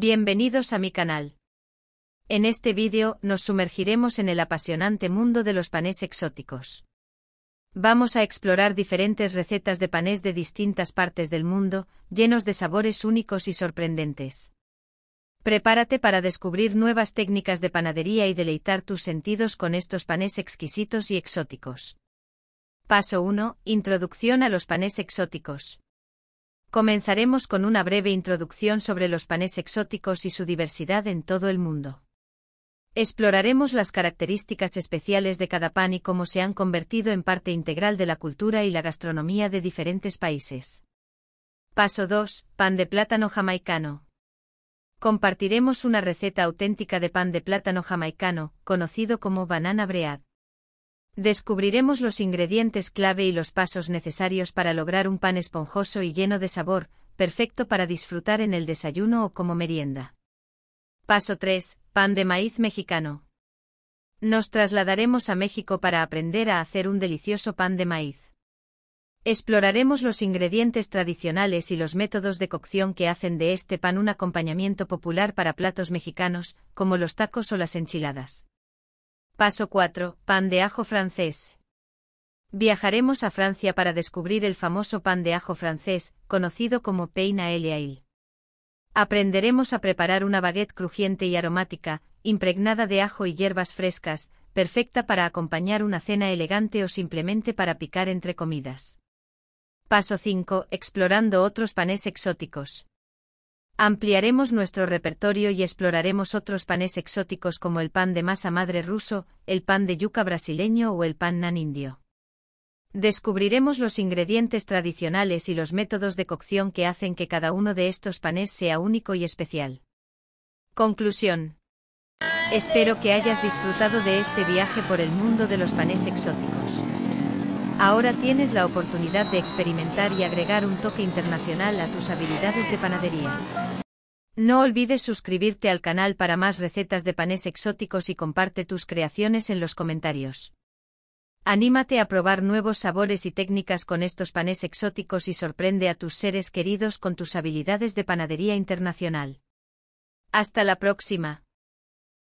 Bienvenidos a mi canal. En este vídeo nos sumergiremos en el apasionante mundo de los panes exóticos. Vamos a explorar diferentes recetas de panes de distintas partes del mundo, llenos de sabores únicos y sorprendentes. Prepárate para descubrir nuevas técnicas de panadería y deleitar tus sentidos con estos panes exquisitos y exóticos. Paso 1. Introducción a los panes exóticos. Comenzaremos con una breve introducción sobre los panes exóticos y su diversidad en todo el mundo. Exploraremos las características especiales de cada pan y cómo se han convertido en parte integral de la cultura y la gastronomía de diferentes países. Paso 2. Pan de plátano jamaicano. Compartiremos una receta auténtica de pan de plátano jamaicano, conocido como banana bread. Descubriremos los ingredientes clave y los pasos necesarios para lograr un pan esponjoso y lleno de sabor, perfecto para disfrutar en el desayuno o como merienda. Paso 3. Pan de maíz mexicano. Nos trasladaremos a México para aprender a hacer un delicioso pan de maíz. Exploraremos los ingredientes tradicionales y los métodos de cocción que hacen de este pan un acompañamiento popular para platos mexicanos, como los tacos o las enchiladas. Paso 4. Pan de ajo francés. Viajaremos a Francia para descubrir el famoso pan de ajo francés, conocido como Pain à l'ail. Aprenderemos a preparar una baguette crujiente y aromática, impregnada de ajo y hierbas frescas, perfecta para acompañar una cena elegante o simplemente para picar entre comidas. Paso 5. Explorando otros panes exóticos. Ampliaremos nuestro repertorio y exploraremos otros panes exóticos como el pan de masa madre ruso, el pan de yuca brasileño o el pan nanindio. indio. Descubriremos los ingredientes tradicionales y los métodos de cocción que hacen que cada uno de estos panes sea único y especial. Conclusión. Espero que hayas disfrutado de este viaje por el mundo de los panes exóticos. Ahora tienes la oportunidad de experimentar y agregar un toque internacional a tus habilidades de panadería. No olvides suscribirte al canal para más recetas de panes exóticos y comparte tus creaciones en los comentarios. Anímate a probar nuevos sabores y técnicas con estos panes exóticos y sorprende a tus seres queridos con tus habilidades de panadería internacional. Hasta la próxima.